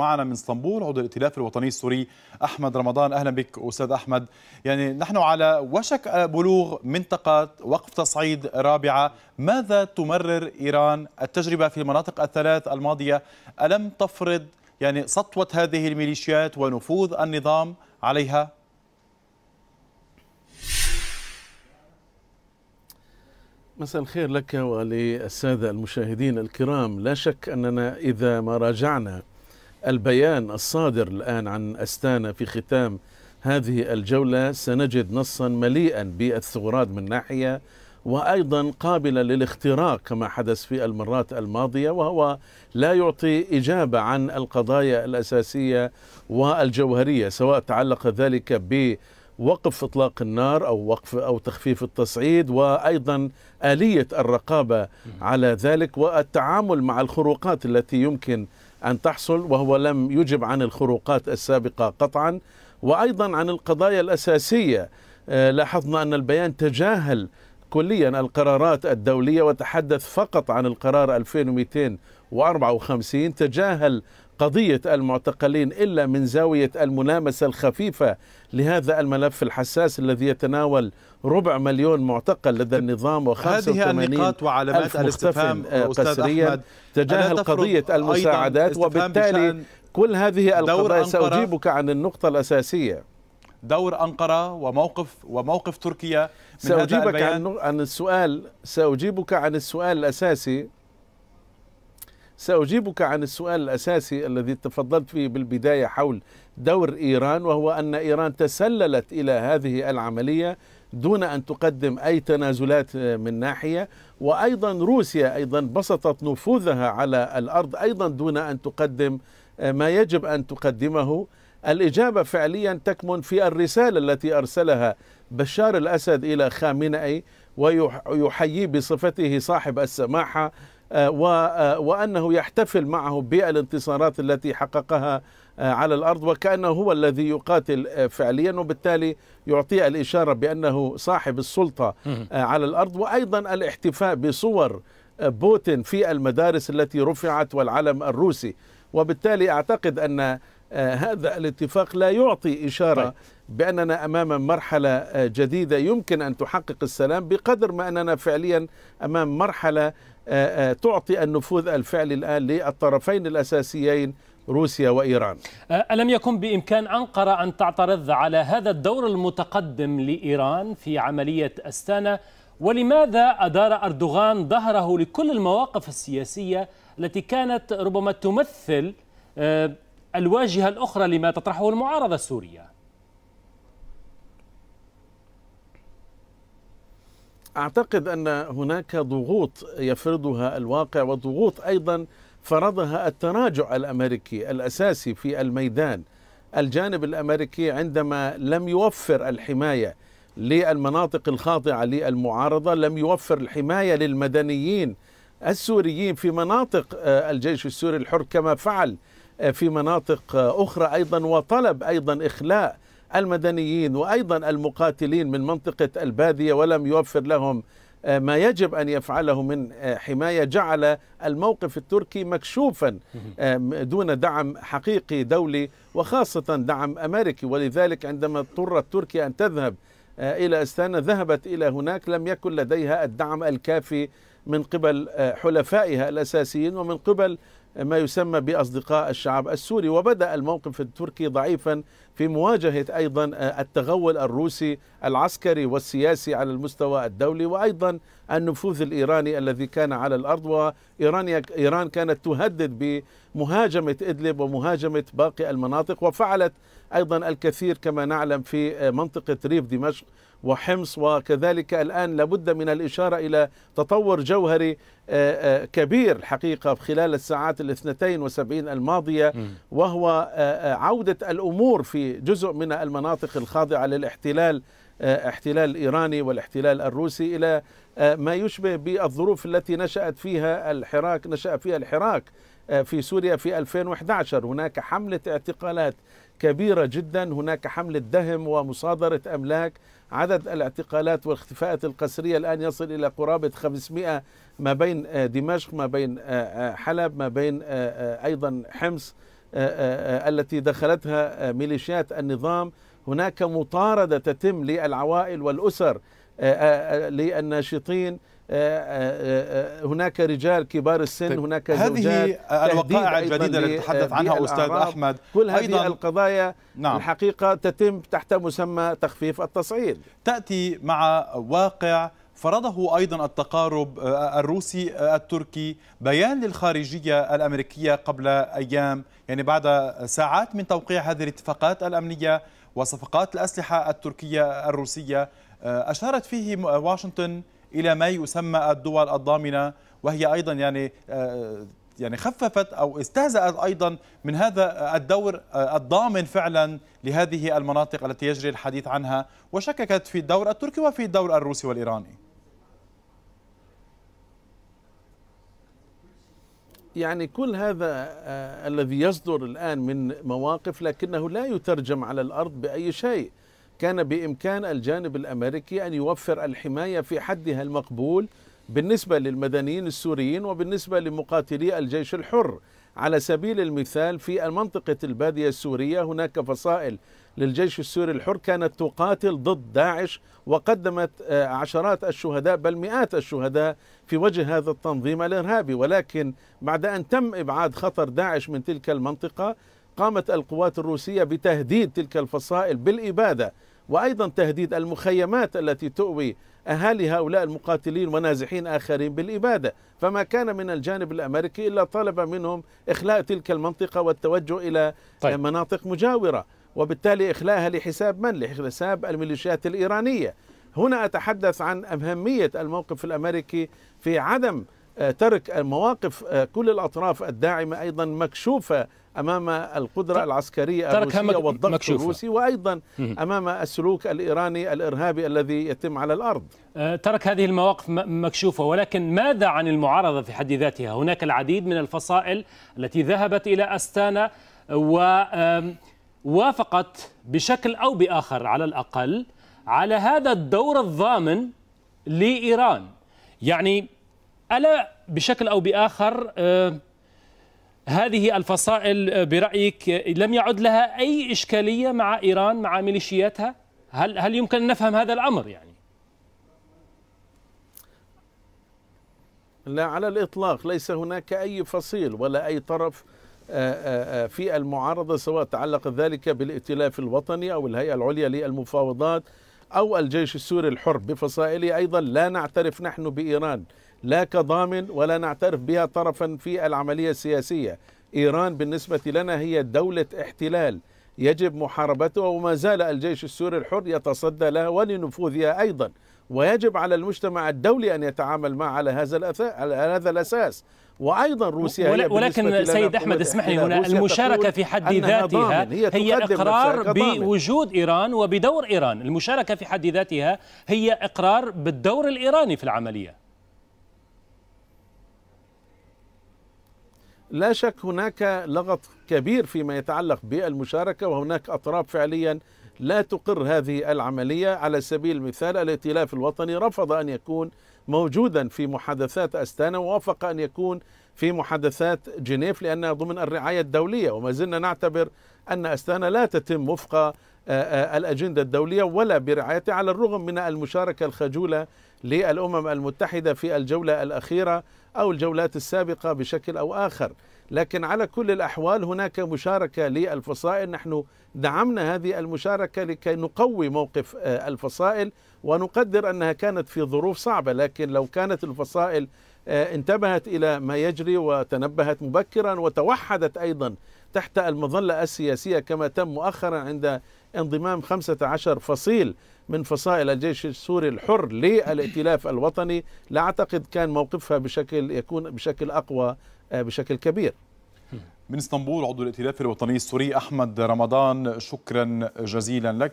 معنا من اسطنبول عضو الائتلاف الوطني السوري احمد رمضان اهلا بك استاذ احمد يعني نحن على وشك بلوغ منطقه وقف تصعيد رابعه ماذا تمرر ايران التجربه في المناطق الثلاث الماضيه الم تفرض يعني سطوه هذه الميليشيات ونفوذ النظام عليها مساء الخير لك وللساده المشاهدين الكرام لا شك اننا اذا ما راجعنا البيان الصادر الآن عن أستانا في ختام هذه الجولة سنجد نصا مليئا بالثغرات من ناحية وأيضا قابلة للاختراق كما حدث في المرات الماضية وهو لا يعطي إجابة عن القضايا الأساسية والجوهرية سواء تعلق ذلك ب وقف اطلاق النار او وقف او تخفيف التصعيد وايضا اليه الرقابه على ذلك والتعامل مع الخروقات التي يمكن أن تحصل وهو لم يجب عن الخروقات السابقة قطعا وأيضا عن القضايا الأساسية آه، لاحظنا أن البيان تجاهل كليا القرارات الدولية وتحدث فقط عن القرار 2254 تجاهل قضية المعتقلين إلا من زاوية الملامسة الخفيفة لهذا الملف الحساس الذي يتناول ربع مليون معتقل لدى النظام و85 هذه النقاط وعلامات الاستفهام آه، قسريا تجاهل قضية المساعدات وبالتالي كل هذه القضايا سأجيبك عن النقطة الأساسية دور أنقرة وموقف وموقف تركيا من سأجيبك هذا عن السؤال سأجيبك عن السؤال الأساسي سأجيبك عن السؤال الأساسي الذي تفضلت فيه بالبداية حول دور إيران وهو أن إيران تسللت إلى هذه العملية دون أن تقدم أي تنازلات آه، من ناحية وأيضا روسيا أيضا بسطت نفوذها على الأرض أيضا دون أن تقدم آه، ما يجب أن تقدمه الإجابة فعليا تكمن في الرسالة التي أرسلها بشار الأسد إلى خامنئي ويحييه بصفته صاحب السماحة آه، آه، وأنه يحتفل معه بالانتصارات التي حققها آه، على الأرض وكأنه هو الذي يقاتل فعليا وبالتالي يعطي الإشارة بأنه صاحب السلطة على الأرض وأيضا الاحتفاء بصور بوتين في المدارس التي رفعت والعلم الروسي وبالتالي أعتقد أن هذا الاتفاق لا يعطي إشارة طيب. بأننا أمام مرحلة جديدة يمكن أن تحقق السلام بقدر ما أننا فعليا أمام مرحلة آه، آه، تعطي النفوذ الفعلي الآن للطرفين الأساسيين روسيا وإيران آه، ألم يكن بإمكان أنقرة أن تعترض على هذا الدور المتقدم لإيران في عملية أستانا ولماذا أدار أردوغان ظهره لكل المواقف السياسية التي كانت ربما تمثل الواجهة الأخرى لما تطرحه المعارضة السورية أعتقد أن هناك ضغوط يفرضها الواقع وضغوط أيضا فرضها التراجع الأمريكي الأساسي في الميدان الجانب الأمريكي عندما لم يوفر الحماية للمناطق الخاضعة للمعارضة لم يوفر الحماية للمدنيين السوريين في مناطق آه، الجيش السوري الحر كما فعل آه، في مناطق آه، أخرى أيضا وطلب أيضا إخلاء المدنيين وأيضا المقاتلين من منطقة البادية ولم يوفر لهم آه، ما يجب أن يفعله من آه، حماية جعل الموقف التركي مكشوفا آه، دون دعم حقيقي دولي وخاصة دعم أمريكي ولذلك عندما اضطرت تركيا أن تذهب إلى أستانا ذهبت إلى هناك لم يكن لديها الدعم الكافي من قبل حلفائها الأساسيين ومن قبل ما يسمى بأصدقاء الشعب السوري وبدأ الموقف التركي ضعيفا في مواجهة أيضا آه، التغول الروسي العسكري والسياسي على المستوى الدولي وأيضا النفوذ الإيراني الذي كان على الأرض وإيران إيران كانت تهدد بمهاجمة إدلب ومهاجمة باقي المناطق وفعلت أيضا الكثير كما نعلم في آه، منطقة ريف دمشق وحمص وكذلك الآن لابد من الإشارة إلى تطور جوهري آه، كبير الحقيقة خلال الساعات الاثنتين وسبعين الماضية وهو عودة الأمور في جزء من المناطق الخاضعة للاحتلال آه، احتلال الايراني والاحتلال الروسي الى آه، ما يشبه بالظروف التي نشأت فيها الحراك نشأ فيها الحراك آه، في سوريا في 2011 هناك حملة اعتقالات كبيرة جدا هناك حملة دهم ومصادرة أملاك عدد الاعتقالات والاختفاءات القسرية الآن يصل إلى قرابة 500 ما بين دمشق ما بين حلب ما بين أيضا حمص آه، آه، آه، التي دخلتها ميليشيات النظام هناك مطاردة تتم للعوائل والأسر للناشطين هناك رجال كبار السن طيب هناك زوجات هذه الوقائع الجديدة التي تحدث عنها أستاذ أحمد كل هذه أيضاً القضايا نعم الحقيقة تتم تحت مسمى تخفيف التصعيد تأتي مع واقع فرضه أيضا التقارب آه، الروسي آه، التركي بيان للخارجية الأمريكية قبل أيام يعني بعد ساعات من توقيع هذه الاتفاقات الأمنية وصفقات الأسلحة التركية الروسية آه، أشارت فيه واشنطن إلى ما يسمى الدول الضامنة وهي أيضا يعني يعني خففت او استهزأت ايضا من هذا الدور الضامن فعلا لهذه المناطق التي يجري الحديث عنها وشككت في الدور التركي وفي الدور الروسي والايراني. يعني كل هذا آه، الذي يصدر الآن من مواقف لكنه لا يترجم على الأرض بأي شيء كان بإمكان الجانب الأمريكي أن يوفر الحماية في حدها المقبول بالنسبة للمدنيين السوريين وبالنسبة لمقاتلي الجيش الحر على سبيل المثال في منطقة البادية السورية هناك فصائل للجيش السوري الحر كانت تقاتل ضد داعش وقدمت آه، عشرات الشهداء بل مئات الشهداء في وجه هذا التنظيم الإرهابي ولكن بعد أن تم إبعاد خطر داعش من تلك المنطقة قامت القوات الروسية بتهديد تلك الفصائل بالإبادة وأيضا تهديد المخيمات التي تؤوي أهالي هؤلاء المقاتلين ونازحين آخرين بالإبادة فما كان من الجانب الأمريكي إلا طلب منهم إخلاء تلك المنطقة والتوجه إلى طيب. مناطق مجاورة وبالتالي إخلاءها لحساب من؟ لحساب الميليشيات الإيرانية هنا أتحدث عن أهمية الموقف الأمريكي في عدم آه، ترك المواقف آه، كل الأطراف الداعمة أيضا مكشوفة امام القدره العسكريه الروسيه والضغط مكشوفة. الروسي وايضا امام السلوك الايراني الارهابي الذي يتم على الارض أه، ترك هذه المواقف مكشوفه ولكن ماذا عن المعارضه في حد ذاتها هناك العديد من الفصائل التي ذهبت الى استانا و وافقت بشكل او باخر على الاقل على هذا الدور الضامن لايران يعني الا بشكل او باخر أه، هذه الفصائل برأيك لم يعد لها أي إشكالية مع إيران مع ميليشياتها هل, هل يمكن أن نفهم هذا الأمر يعني لا على الإطلاق ليس هناك أي فصيل ولا أي طرف آه، آه، آه، في المعارضة سواء تعلق ذلك بالائتلاف الوطني أو الهيئة العليا للمفاوضات أو الجيش السوري الحر بفصائله أيضا لا نعترف نحن بإيران لا كضامن ولا نعترف بها طرفا في العملية السياسية إيران بالنسبة لنا هي دولة احتلال يجب محاربتها وما زال الجيش السوري الحر يتصدى لها ولنفوذها أيضا ويجب على المجتمع الدولي أن يتعامل معها على هذا على هذا الأساس وايضا روسيا هي ولكن سيد احمد اسمح لي هنا المشاركه في حد ذاتها هي, هي اقرار بوجود ايران وبدور ايران المشاركه في حد ذاتها هي اقرار بالدور الايراني في العمليه لا شك هناك لغط كبير فيما يتعلق بالمشاركة وهناك أطراف فعليا لا تقر هذه العملية على سبيل المثال الائتلاف الوطني رفض أن يكون موجودا في محادثات أستانا ووافق أن يكون في محادثات جنيف لأنها ضمن الرعاية الدولية وما زلنا نعتبر أن أستانا لا تتم وفق الأجندة الدولية ولا برعايتها على الرغم من المشاركة الخجولة للأمم المتحدة في الجولة الأخيرة أو الجولات السابقة بشكل أو آخر لكن على كل الأحوال هناك مشاركة للفصائل نحن دعمنا هذه المشاركة لكي نقوي موقف آه، الفصائل ونقدر أنها كانت في ظروف صعبة لكن لو كانت الفصائل آه، انتبهت إلى ما يجري وتنبهت مبكرا وتوحدت أيضا تحت المظلة السياسية كما تم مؤخرا عند انضمام 15 فصيل من فصائل الجيش السوري الحر للائتلاف الوطني لا أعتقد كان موقفها بشكل يكون بشكل أقوى آه، بشكل كبير من اسطنبول عضو الائتلاف الوطني السوري أحمد رمضان شكرا جزيلا لك